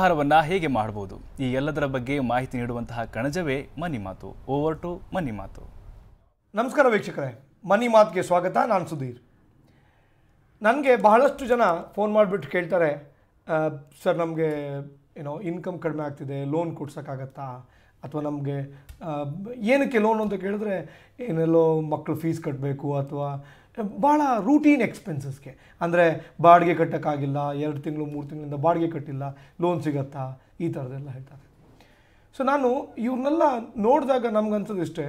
ಆಹಾರವನ್ನು ಹೇಗೆ ಮಾಡಬಹುದು ಈ ಎಲ್ಲದರ ಬಗ್ಗೆ ಮಾಹಿತಿ ನೀಡುವಂತಹ ಕಣಜವೇ ಮನಿ ಮಾತು ಓವರ್ ಟು ಮನಿ ಮಾತು ನಮಸ್ಕಾರ ವೀಕ್ಷಕರೇ ಮನಿ ಮಾತಿಗೆ ಸ್ವಾಗತ ನಾನು ಸುಧೀರ್ ನನಗೆ ಬಹಳಷ್ಟು ಜನ ಫೋನ್ ಮಾಡಿಬಿಟ್ಟು ಕೇಳ್ತಾರೆ ಸರ್ ನಮಗೆ ಏನೋ ಇನ್ಕಮ್ ಕಡಿಮೆ ಆಗ್ತಿದೆ ಲೋನ್ ಕೊಡ್ಸೋಕ್ಕಾಗತ್ತಾ ಅಥವಾ ನಮಗೆ ಏನಕ್ಕೆ ಲೋನ್ ಅಂತ ಕೇಳಿದ್ರೆ ಏನೆಲ್ಲೋ ಮಕ್ಕಳು ಫೀಸ್ ಕಟ್ಟಬೇಕು ಅಥವಾ ಭಾಳ ರೂಟೀನ್ ಎಕ್ಸ್ಪೆನ್ಸಸ್ಗೆ ಅಂದರೆ ಬಾಡಿಗೆ ಕಟ್ಟೋಕ್ಕಾಗಿಲ್ಲ ಎರಡು ತಿಂಗಳು ಮೂರು ತಿಂಗಳಿಂದ ಬಾಡಿಗೆ ಕಟ್ಟಿಲ್ಲ ಲೋನ್ ಸಿಗತ್ತಾ ಈ ಥರದ್ದೆಲ್ಲ ಹೇಳ್ತಾರೆ ಸೊ ನಾನು ಇವ್ರನ್ನೆಲ್ಲ ನೋಡಿದಾಗ ಇಷ್ಟೇ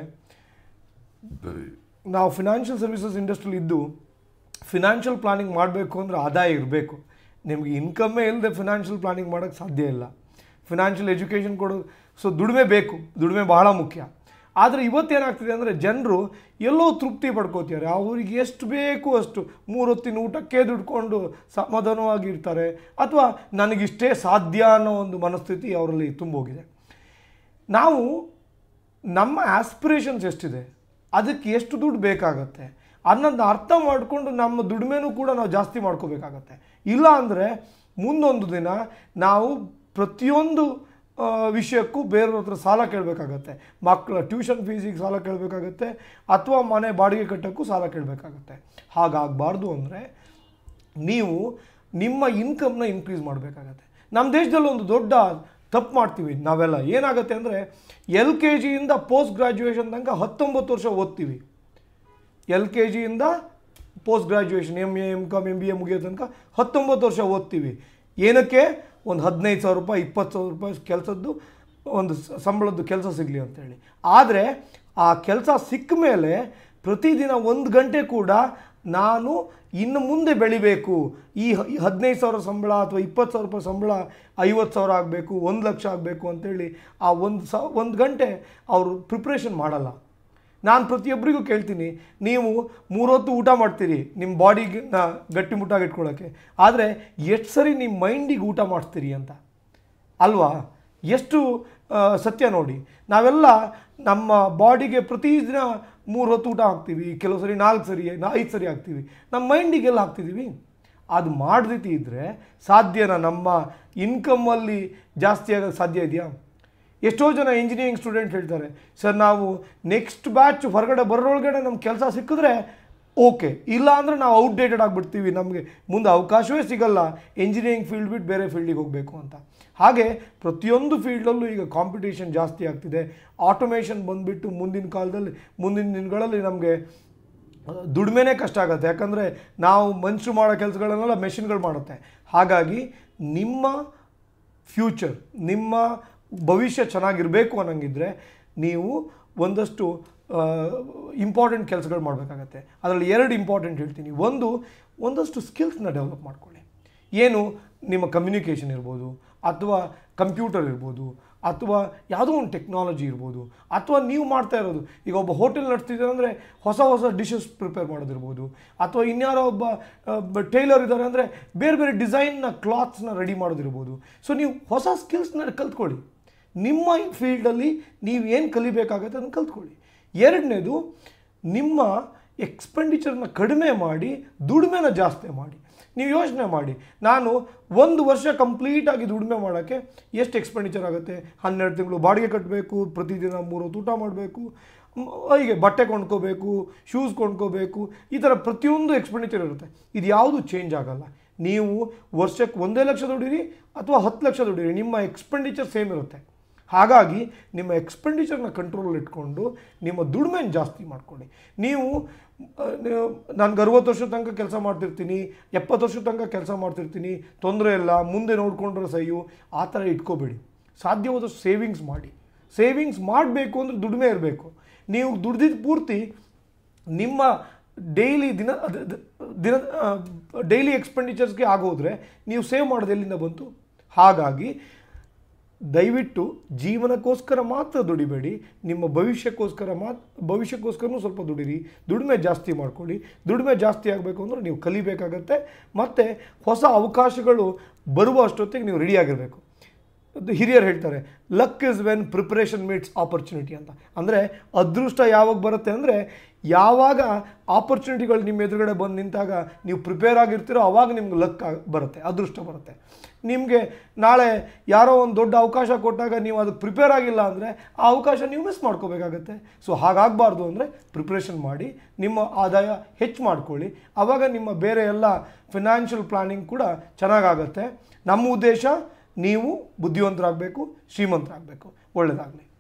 ನಾವು ಫಿನಾನ್ಷಿಯಲ್ ಸರ್ವಿಸಸ್ ಇಂಡಸ್ಟ್ರಿಲಿ ಇದ್ದು ಫಿನಾನ್ಷಿಯಲ್ ಪ್ಲಾನಿಂಗ್ ಮಾಡಬೇಕು ಅಂದರೆ ಆದಾಯ ಇರಬೇಕು ನಿಮಗೆ ಇನ್ಕಮ್ಮೇ ಇಲ್ಲದೆ ಫಿನಾನ್ಷಿಯಲ್ ಪ್ಲಾನಿಂಗ್ ಮಾಡೋಕ್ಕೆ ಸಾಧ್ಯ ಇಲ್ಲ ಫಿನಾನ್ಷಿಯಲ್ ಎಜುಕೇಷನ್ ಕೊಡೋದು ಸೊ ದುಡಿಮೆ ಬೇಕು ದುಡಿಮೆ ಬಹಳ ಮುಖ್ಯ ಆದರೆ ಇವತ್ತೇನಾಗ್ತಿದೆ ಅಂದರೆ ಜನರು ಎಲ್ಲೋ ತೃಪ್ತಿ ಪಡ್ಕೋತಿದ್ದಾರೆ ಅವ್ರಿಗೆ ಎಷ್ಟು ಬೇಕು ಅಷ್ಟು ಹೊತ್ತಿನ ಊಟಕ್ಕೆ ದುಡ್ಕೊಂಡು ಸಮಾಧಾನವಾಗಿರ್ತಾರೆ ಅಥವಾ ನನಗಿಷ್ಟೇ ಸಾಧ್ಯ ಅನ್ನೋ ಒಂದು ಮನಸ್ಥಿತಿ ಅವರಲ್ಲಿ ತುಂಬೋಗಿದೆ ನಾವು ನಮ್ಮ ಆಸ್ಪಿರೇಷನ್ಸ್ ಎಷ್ಟಿದೆ ಅದಕ್ಕೆ ಎಷ್ಟು ದುಡ್ಡು ಬೇಕಾಗತ್ತೆ ಅನ್ನೋದನ್ನ ಅರ್ಥ ಮಾಡಿಕೊಂಡು ನಮ್ಮ ದುಡಿಮೆನೂ ಕೂಡ ನಾವು ಜಾಸ್ತಿ ಮಾಡ್ಕೋಬೇಕಾಗತ್ತೆ ಇಲ್ಲ ಅಂದರೆ ಮುಂದೊಂದು ದಿನ ನಾವು ಪ್ರತಿಯೊಂದು ವಿಷಯಕ್ಕೂ ಬೇರೆಯವ್ರ ಹತ್ರ ಸಾಲ ಕೇಳಬೇಕಾಗತ್ತೆ ಮಕ್ಕಳ ಟ್ಯೂಷನ್ ಫೀಸಿಗೆ ಸಾಲ ಕೇಳಬೇಕಾಗತ್ತೆ ಅಥವಾ ಮನೆ ಬಾಡಿಗೆ ಕಟ್ಟೋಕ್ಕೂ ಸಾಲ ಕೇಳಬೇಕಾಗತ್ತೆ ಹಾಗಾಗಬಾರ್ದು ಅಂದರೆ ನೀವು ನಿಮ್ಮ ಇನ್ಕಮ್ನ ಇನ್ಕ್ರೀಸ್ ಮಾಡಬೇಕಾಗತ್ತೆ ನಮ್ಮ ದೇಶದಲ್ಲಿ ಒಂದು ದೊಡ್ಡ ತಪ್ಪು ಮಾಡ್ತೀವಿ ನಾವೆಲ್ಲ ಏನಾಗುತ್ತೆ ಅಂದರೆ ಎಲ್ ಕೆ ಜಿಯಿಂದ ಪೋಸ್ಟ್ ಗ್ರ್ಯಾಜುಯೇಷನ್ ತನಕ ಹತ್ತೊಂಬತ್ತು ವರ್ಷ ಓದ್ತೀವಿ ಎಲ್ ಕೆ ಜಿಯಿಂದ post graduation M A M com M B A ಮುಗಿಯೋ ತನಕ ಹತ್ತೊಂಬತ್ತು ವರ್ಷ ಓದ್ತೀವಿ ಏನಕ್ಕೆ ಒಂದು ಹದಿನೈದು ಸಾವಿರ ರೂಪಾಯಿ ಇಪ್ಪತ್ತು ಸಾವಿರ ರೂಪಾಯಿ ಕೆಲಸದ್ದು ಒಂದು ಸಂಬಳದ್ದು ಕೆಲಸ ಸಿಗಲಿ ಅಂತೇಳಿ ಆದರೆ ಆ ಕೆಲಸ ಸಿಕ್ಕ ಮೇಲೆ ಪ್ರತಿದಿನ ಒಂದು ಗಂಟೆ ಕೂಡ ನಾನು ಇನ್ನು ಮುಂದೆ ಬೆಳಿಬೇಕು ಈ ಹದಿನೈದು ಸಾವಿರ ಸಂಬಳ ಅಥವಾ ಇಪ್ಪತ್ತು ಸಾವಿರ ರೂಪಾಯಿ ಸಂಬಳ ಐವತ್ತು ಸಾವಿರ ಆಗಬೇಕು ಒಂದು ಲಕ್ಷ ಆಗಬೇಕು ಅಂತೇಳಿ ಆ ಒಂದು ಸ ಒಂದು ಗಂಟೆ ಅವರು ಪ್ರಿಪ್ರೇಷನ್ ಮಾಡಲ್ಲ ನಾನು ಪ್ರತಿಯೊಬ್ಬರಿಗೂ ಕೇಳ್ತೀನಿ ನೀವು ಹೊತ್ತು ಊಟ ಮಾಡ್ತೀರಿ ನಿಮ್ಮ ಬಾಡಿಗೆ ಗಟ್ಟಿಮುಟ್ಟಾಗಿ ಇಟ್ಕೊಳ್ಳೋಕ್ಕೆ ಆದರೆ ಎಷ್ಟು ಸರಿ ನಿಮ್ಮ ಮೈಂಡಿಗೆ ಊಟ ಮಾಡ್ತೀರಿ ಅಂತ ಅಲ್ವಾ ಎಷ್ಟು ಸತ್ಯ ನೋಡಿ ನಾವೆಲ್ಲ ನಮ್ಮ ಬಾಡಿಗೆ ಪ್ರತಿದಿನ ಮೂರು ಹೊತ್ತು ಊಟ ಹಾಕ್ತೀವಿ ಕೆಲವು ಸರಿ ನಾಲ್ಕು ಸರಿ ಐದು ಸರಿ ಹಾಕ್ತೀವಿ ನಮ್ಮ ಮೈಂಡಿಗೆಲ್ಲ ಹಾಕ್ತಿದ್ದೀವಿ ಅದು ರೀತಿ ಇದ್ದರೆ ಸಾಧ್ಯನಾ ನಮ್ಮ ಇನ್ಕಮಲ್ಲಿ ಜಾಸ್ತಿ ಆಗೋಕ್ಕೆ ಸಾಧ್ಯ ಇದೆಯಾ ಎಷ್ಟೋ ಜನ ಇಂಜಿನಿಯರಿಂಗ್ ಸ್ಟೂಡೆಂಟ್ ಹೇಳ್ತಾರೆ ಸರ್ ನಾವು ನೆಕ್ಸ್ಟ್ ಬ್ಯಾಚ್ ಹೊರಗಡೆ ಬರೋಳಗಡೆ ನಮ್ಮ ಕೆಲಸ ಸಿಕ್ಕಿದ್ರೆ ಓಕೆ ಇಲ್ಲ ಅಂದರೆ ನಾವು ಔಟ್ಡೇಟೆಡ್ ಆಗಿಬಿಡ್ತೀವಿ ನಮಗೆ ಮುಂದೆ ಅವಕಾಶವೇ ಸಿಗಲ್ಲ ಇಂಜಿನಿಯರಿಂಗ್ ಫೀಲ್ಡ್ ಬಿಟ್ಟು ಬೇರೆ ಫೀಲ್ಡಿಗೆ ಹೋಗಬೇಕು ಅಂತ ಹಾಗೆ ಪ್ರತಿಯೊಂದು ಫೀಲ್ಡಲ್ಲೂ ಈಗ ಕಾಂಪಿಟೇಷನ್ ಜಾಸ್ತಿ ಆಗ್ತಿದೆ ಆಟೋಮೇಷನ್ ಬಂದುಬಿಟ್ಟು ಮುಂದಿನ ಕಾಲದಲ್ಲಿ ಮುಂದಿನ ದಿನಗಳಲ್ಲಿ ನಮಗೆ ದುಡಿಮೆನೇ ಕಷ್ಟ ಆಗುತ್ತೆ ಯಾಕಂದರೆ ನಾವು ಮನುಷ್ಯರು ಮಾಡೋ ಕೆಲಸಗಳನ್ನೆಲ್ಲ ಮೆಷಿನ್ಗಳು ಮಾಡುತ್ತೆ ಹಾಗಾಗಿ ನಿಮ್ಮ ಫ್ಯೂಚರ್ ನಿಮ್ಮ ಭವಿಷ್ಯ ಚೆನ್ನಾಗಿರಬೇಕು ಅನ್ನೋಂಗಿದ್ರೆ ನೀವು ಒಂದಷ್ಟು ಇಂಪಾರ್ಟೆಂಟ್ ಕೆಲಸಗಳು ಮಾಡಬೇಕಾಗತ್ತೆ ಅದರಲ್ಲಿ ಎರಡು ಇಂಪಾರ್ಟೆಂಟ್ ಹೇಳ್ತೀನಿ ಒಂದು ಒಂದಷ್ಟು ಸ್ಕಿಲ್ಸ್ನ ಡೆವಲಪ್ ಮಾಡ್ಕೊಳ್ಳಿ ಏನು ನಿಮ್ಮ ಕಮ್ಯುನಿಕೇಷನ್ ಇರ್ಬೋದು ಅಥವಾ ಕಂಪ್ಯೂಟರ್ ಇರ್ಬೋದು ಅಥವಾ ಯಾವುದೋ ಒಂದು ಟೆಕ್ನಾಲಜಿ ಇರ್ಬೋದು ಅಥವಾ ನೀವು ಮಾಡ್ತಾ ಇರೋದು ಈಗ ಒಬ್ಬ ಹೋಟೆಲ್ ನಡೆಸ್ತಿದ್ದಾರೆ ಅಂದರೆ ಹೊಸ ಹೊಸ ಡಿಶಸ್ ಪ್ರಿಪೇರ್ ಮಾಡೋದಿರ್ಬೋದು ಅಥವಾ ಇನ್ಯಾರೋ ಒಬ್ಬ ಟೈಲರ್ ಇದ್ದಾರೆ ಅಂದರೆ ಬೇರೆ ಬೇರೆ ಡಿಸೈನ್ನ ಕ್ಲಾತ್ಸ್ನ ರೆಡಿ ಮಾಡೋದಿರ್ಬೋದು ಸೊ ನೀವು ಹೊಸ ಸ್ಕಿಲ್ಸ್ನ ಕಲ್ತ್ಕೊಳ್ಳಿ ನಿಮ್ಮ ಫೀಲ್ಡಲ್ಲಿ ನೀವು ಏನು ಕಲಿಬೇಕಾಗತ್ತೆ ಅದನ್ನು ಕಲ್ತ್ಕೊಳ್ಳಿ ಎರಡನೇದು ನಿಮ್ಮ ಎಕ್ಸ್ಪೆಂಡಿಚರ್ನ ಕಡಿಮೆ ಮಾಡಿ ದುಡಿಮೆನ ಜಾಸ್ತಿ ಮಾಡಿ ನೀವು ಯೋಚನೆ ಮಾಡಿ ನಾನು ಒಂದು ವರ್ಷ ಕಂಪ್ಲೀಟಾಗಿ ದುಡಿಮೆ ಮಾಡೋಕ್ಕೆ ಎಷ್ಟು ಎಕ್ಸ್ಪೆಂಡಿಚರ್ ಆಗುತ್ತೆ ಹನ್ನೆರಡು ತಿಂಗಳು ಬಾಡಿಗೆ ಕಟ್ಟಬೇಕು ಪ್ರತಿದಿನ ಮೂರು ಹೊತ್ತು ಊಟ ಮಾಡಬೇಕು ಹೀಗೆ ಬಟ್ಟೆ ಕೊಂಡ್ಕೋಬೇಕು ಶೂಸ್ ಕೊಂಡ್ಕೋಬೇಕು ಈ ಥರ ಪ್ರತಿಯೊಂದು ಎಕ್ಸ್ಪೆಂಡಿಚರ್ ಇರುತ್ತೆ ಇದು ಯಾವುದು ಚೇಂಜ್ ಆಗೋಲ್ಲ ನೀವು ವರ್ಷಕ್ಕೆ ಒಂದೇ ಲಕ್ಷ ದುಡೀರಿ ಅಥವಾ ಹತ್ತು ಲಕ್ಷ ದುಡೀರಿ ನಿಮ್ಮ ಎಕ್ಸ್ಪೆಂಡಿಚರ್ ಸೇಮ್ ಇರುತ್ತೆ ಹಾಗಾಗಿ ನಿಮ್ಮ ಎಕ್ಸ್ಪೆಂಡಿಚರ್ನ ಕಂಟ್ರೋಲ್ ಇಟ್ಕೊಂಡು ನಿಮ್ಮ ದುಡಿಮೆನ ಜಾಸ್ತಿ ಮಾಡ್ಕೊಳ್ಳಿ ನೀವು ನನಗೆ ಅರುವತ್ತು ವರ್ಷದ ತನಕ ಕೆಲಸ ಮಾಡ್ತಿರ್ತೀನಿ ಎಪ್ಪತ್ತು ವರ್ಷದ ತನಕ ಕೆಲಸ ಮಾಡ್ತಿರ್ತೀನಿ ತೊಂದರೆ ಇಲ್ಲ ಮುಂದೆ ನೋಡಿಕೊಂಡ್ರೆ ಸೈಯು ಆ ಥರ ಇಟ್ಕೋಬೇಡಿ ಸಾಧ್ಯವಾದಷ್ಟು ಸೇವಿಂಗ್ಸ್ ಮಾಡಿ ಸೇವಿಂಗ್ಸ್ ಮಾಡಬೇಕು ಅಂದರೆ ದುಡಿಮೆ ಇರಬೇಕು ನೀವು ದುಡ್ದಿದ್ದು ಪೂರ್ತಿ ನಿಮ್ಮ ಡೈಲಿ ದಿನ ದಿನ ಡೈಲಿ ಎಕ್ಸ್ಪೆಂಡಿಚರ್ಸ್ಗೆ ಆಗೋದ್ರೆ ನೀವು ಸೇವ್ ಮಾಡೋದು ಎಲ್ಲಿಂದ ಬಂತು ಹಾಗಾಗಿ ದಯವಿಟ್ಟು ಜೀವನಕ್ಕೋಸ್ಕರ ಮಾತ್ರ ದುಡಿಬೇಡಿ ನಿಮ್ಮ ಭವಿಷ್ಯಕ್ಕೋಸ್ಕರ ಮಾತ್ ಭವಿಷ್ಯಕ್ಕೋಸ್ಕರನೂ ಸ್ವಲ್ಪ ದುಡಿರಿ ದುಡಿಮೆ ಜಾಸ್ತಿ ಮಾಡ್ಕೊಳ್ಳಿ ದುಡಿಮೆ ಜಾಸ್ತಿ ಆಗಬೇಕು ಅಂದರೆ ನೀವು ಕಲಿಬೇಕಾಗತ್ತೆ ಮತ್ತು ಹೊಸ ಅವಕಾಶಗಳು ಬರುವ ಅಷ್ಟೊತ್ತಿಗೆ ನೀವು ರೆಡಿಯಾಗಿರಬೇಕು ಹಿರಿಯರು ಹೇಳ್ತಾರೆ luck is when preparation meets opportunity ಅಂತ ಅಂದರೆ ಅದೃಷ್ಟ ಯಾವಾಗ ಬರುತ್ತೆ ಅಂದರೆ ಯಾವಾಗ ಆಪರ್ಚುನಿಟಿಗಳು ನಿಮ್ಮ ಎದುರುಗಡೆ ಬಂದು ನಿಂತಾಗ ನೀವು ಪ್ರಿಪೇರ್ ಆಗಿರ್ತೀರೋ ಆವಾಗ ನಿಮ್ಗೆ ಲಕ್ ಬರುತ್ತೆ ಅದೃಷ್ಟ ಬರುತ್ತೆ ನಿಮಗೆ ನಾಳೆ ಯಾರೋ ಒಂದು ದೊಡ್ಡ ಅವಕಾಶ ಕೊಟ್ಟಾಗ ನೀವು ಅದಕ್ಕೆ ಪ್ರಿಪೇರ್ ಆಗಿಲ್ಲ ಅಂದರೆ ಆ ಅವಕಾಶ ನೀವು ಮಿಸ್ ಮಾಡ್ಕೋಬೇಕಾಗತ್ತೆ ಸೊ ಹಾಗಾಗಬಾರ್ದು ಅಂದರೆ ಪ್ರಿಪ್ರೇಷನ್ ಮಾಡಿ ನಿಮ್ಮ ಆದಾಯ ಹೆಚ್ಚು ಮಾಡ್ಕೊಳ್ಳಿ ಆವಾಗ ನಿಮ್ಮ ಬೇರೆ ಎಲ್ಲ ಫಿನಾನ್ಷಿಯಲ್ ಪ್ಲಾನಿಂಗ್ ಕೂಡ ಚೆನ್ನಾಗಾಗತ್ತೆ ನಮ್ಮ ಉದ್ದೇಶ ನೀವು ಬುದ್ಧಿವಂತರಾಗಬೇಕು ಶ್ರೀಮಂತರಾಗಬೇಕು ಒಳ್ಳೆಯದಾಗಲಿ